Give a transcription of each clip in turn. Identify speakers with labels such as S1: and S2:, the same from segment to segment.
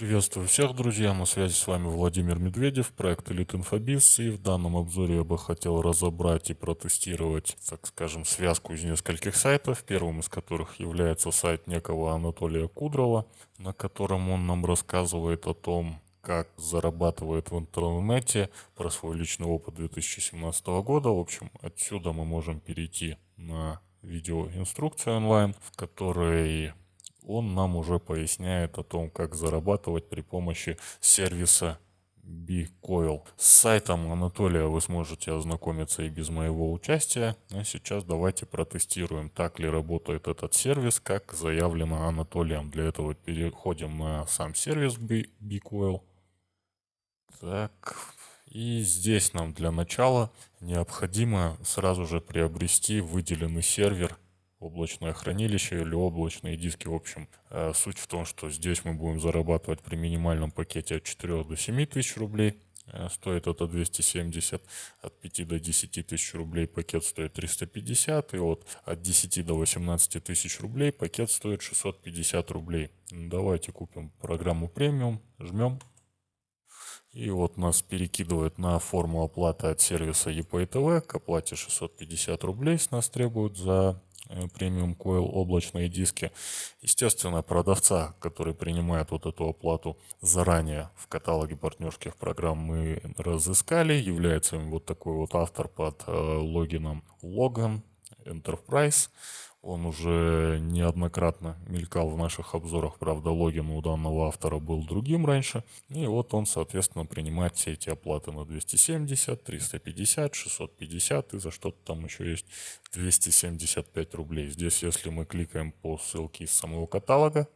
S1: Приветствую всех, друзья! На связи с вами Владимир Медведев, проект Elite Infobiz И в данном обзоре я бы хотел разобрать и протестировать, так скажем, связку из нескольких сайтов, первым из которых является сайт некого Анатолия Кудрова, на котором он нам рассказывает о том, как зарабатывает в интернете, про свой личный опыт 2017 года. В общем, отсюда мы можем перейти на видеоинструкцию онлайн, в которой он нам уже поясняет о том, как зарабатывать при помощи сервиса Бикойл. С сайтом Анатолия вы сможете ознакомиться и без моего участия. А сейчас давайте протестируем, так ли работает этот сервис, как заявлено Анатолием. Для этого переходим на сам сервис Бикойл. Так, и здесь нам для начала необходимо сразу же приобрести выделенный сервер облачное хранилище или облачные диски. В общем, э, суть в том, что здесь мы будем зарабатывать при минимальном пакете от 4 до 7 тысяч рублей. Э, стоит это 270, от 5 до 10 тысяч рублей пакет стоит 350, и вот от 10 до 18 тысяч рублей пакет стоит 650 рублей. Ну, давайте купим программу премиум, жмем, и вот нас перекидывает на форму оплаты от сервиса EPTV. К оплате 650 рублей с нас требуют за Э, премиум койл облачные диски. Естественно, продавца, который принимает вот эту оплату заранее в каталоге партнерских программ, мы разыскали. Является им вот такой вот автор под э, логином Logan Enterprise. Он уже неоднократно мелькал в наших обзорах, правда, логин у данного автора был другим раньше. И вот он, соответственно, принимает все эти оплаты на 270, 350, 650 и за что-то там еще есть 275 рублей. Здесь, если мы кликаем по ссылке из самого каталога,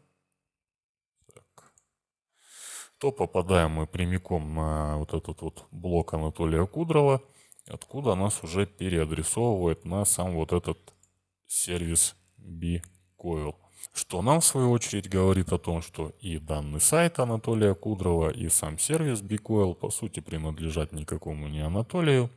S1: то попадаем мы прямиком на вот этот вот блок Анатолия Кудрова – откуда нас уже переадресовывает на сам вот этот сервис Bcoil. Что нам, в свою очередь, говорит о том, что и данный сайт Анатолия Кудрова, и сам сервис Bcoil, по сути, принадлежат никакому не Анатолию,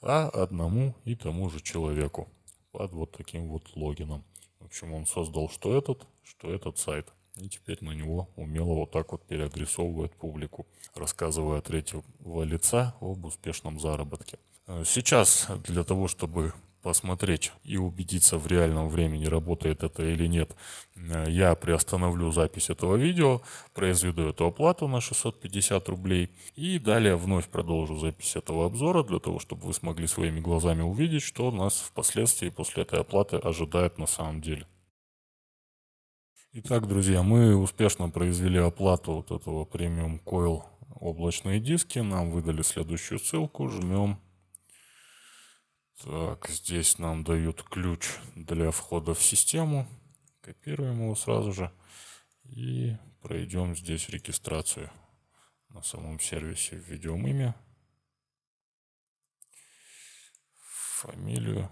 S1: а одному и тому же человеку под вот таким вот логином. В общем, он создал что этот, что этот сайт. И теперь на него умело вот так вот переадресовывает публику, рассказывая третьего лица об успешном заработке. Э, сейчас для того, чтобы посмотреть и убедиться в реальном времени, работает это или нет, э, я приостановлю запись этого видео, произведу эту оплату на 650 рублей и далее вновь продолжу запись этого обзора для того, чтобы вы смогли своими глазами увидеть, что нас впоследствии после этой оплаты ожидает на самом деле. Итак, друзья, мы успешно произвели оплату вот этого премиум койл облачные диски. Нам выдали следующую ссылку. Жмем так, здесь нам дают ключ для входа в систему. Копируем его сразу же и пройдем здесь регистрацию на самом сервисе. Введем имя, фамилию,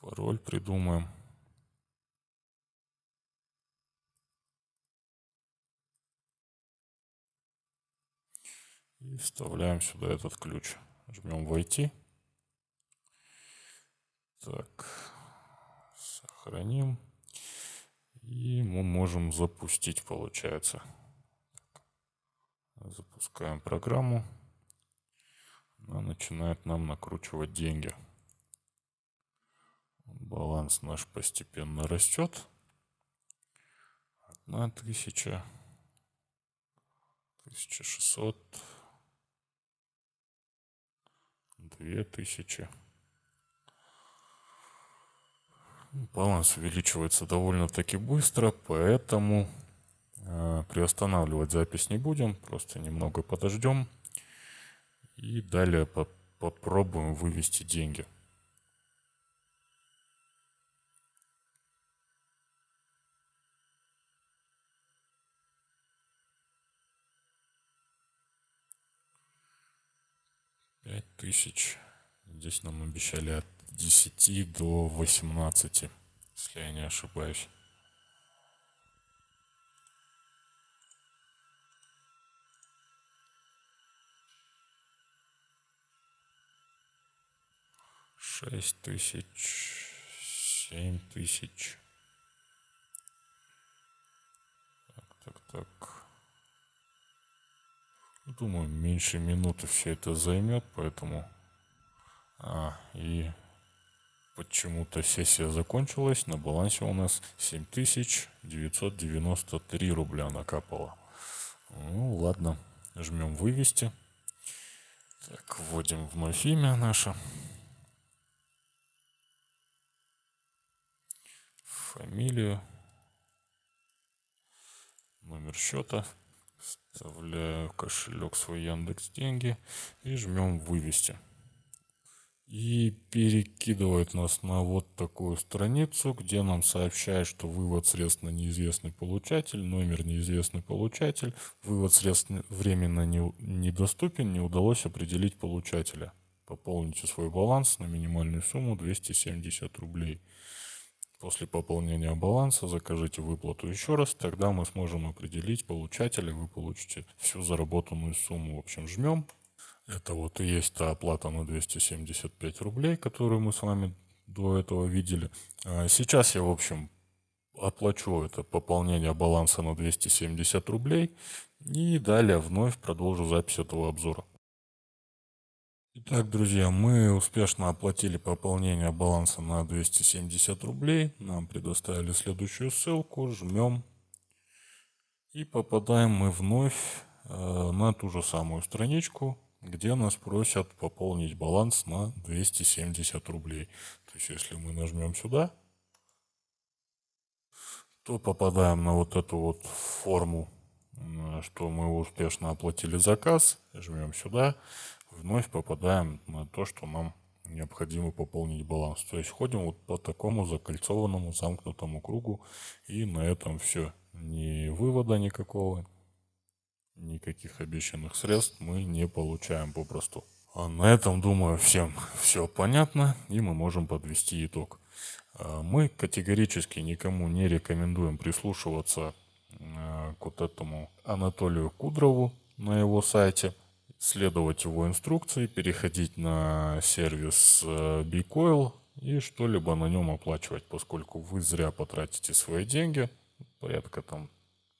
S1: пароль придумаем. И вставляем сюда этот ключ. Жмем «Войти». Так, сохраним. И мы можем запустить, получается. Запускаем программу. Она начинает нам накручивать деньги. Баланс наш постепенно растет. Одна тысяча. Тысяча шестьсот. Две тысячи. Баланс увеличивается довольно-таки быстро, поэтому э, приостанавливать запись не будем, просто немного подождем и далее по попробуем вывести деньги. тысяч. Здесь нам обещали от 10 до 18, если я не ошибаюсь. Шесть тысяч, семь тысяч. Так, так, так. Думаю, меньше минуты все это займет, поэтому... А, и почему-то сессия закончилась. На балансе у нас 7993 рубля накапало. Ну, ладно. Жмем вывести. Так, вводим вновь имя наше. Фамилию. Номер счета вставляю кошелек свой Яндекс деньги и жмем вывести. И перекидывает нас на вот такую страницу, где нам сообщает, что вывод средств на неизвестный получатель, номер неизвестный получатель, вывод средств временно не, недоступен, не удалось определить получателя. Пополните свой баланс на минимальную сумму 270 рублей. После пополнения баланса закажите выплату еще раз, тогда мы сможем определить получателя, вы получите всю заработанную сумму. В общем, жмем. Это вот и есть та оплата на 275 рублей, которую мы с вами до этого видели. А сейчас я, в общем, оплачу это пополнение баланса на 270 рублей и далее вновь продолжу запись этого обзора. Итак, друзья, мы успешно оплатили пополнение баланса на 270 рублей. Нам предоставили следующую ссылку, жмем и попадаем мы вновь э, на ту же самую страничку, где нас просят пополнить баланс на 270 рублей. То есть, если мы нажмем сюда, то попадаем на вот эту вот форму, э, что мы успешно оплатили заказ, жмем сюда, вновь попадаем на то, что нам необходимо пополнить баланс. То есть ходим вот по такому закольцованному замкнутому кругу и на этом все. Ни вывода никакого, никаких обещанных средств мы не получаем попросту. А на этом, думаю, всем все понятно и мы можем подвести итог. А, мы категорически никому не рекомендуем прислушиваться а, к вот этому Анатолию Кудрову на его сайте – следовать его инструкции, переходить на сервис э, Bcoil и что-либо на нем оплачивать, поскольку вы зря потратите свои деньги, порядка там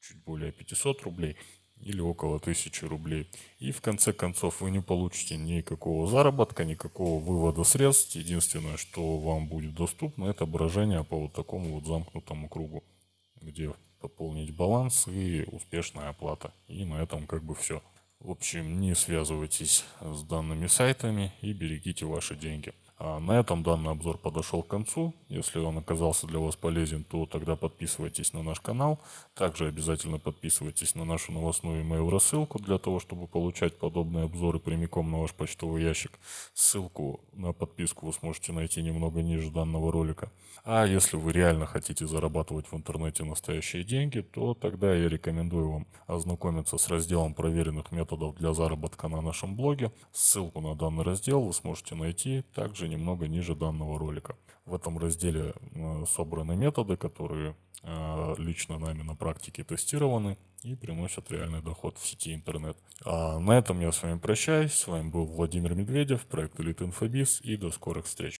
S1: чуть более 500 рублей или около 1000 рублей. И в конце концов вы не получите никакого заработка, никакого вывода средств. Единственное, что вам будет доступно, это брожение по вот такому вот замкнутому кругу, где пополнить баланс и успешная оплата. И на этом как бы все. В общем, не связывайтесь с данными сайтами и берегите ваши деньги. А на этом данный обзор подошел к концу. Если он оказался для вас полезен, то тогда подписывайтесь на наш канал. Также обязательно подписывайтесь на нашу новостную email рассылку для того, чтобы получать подобные обзоры прямиком на ваш почтовый ящик. Ссылку на подписку вы сможете найти немного ниже данного ролика. А если вы реально хотите зарабатывать в интернете настоящие деньги, то тогда я рекомендую вам ознакомиться с разделом проверенных методов для заработка на нашем блоге. Ссылку на данный раздел вы сможете найти также также немного ниже данного ролика. В этом разделе э, собраны методы, которые э, лично нами на практике тестированы и приносят реальный доход в сети интернет. А на этом я с вами прощаюсь. С вами был Владимир Медведев, проект Elite InfoBiz и до скорых встреч.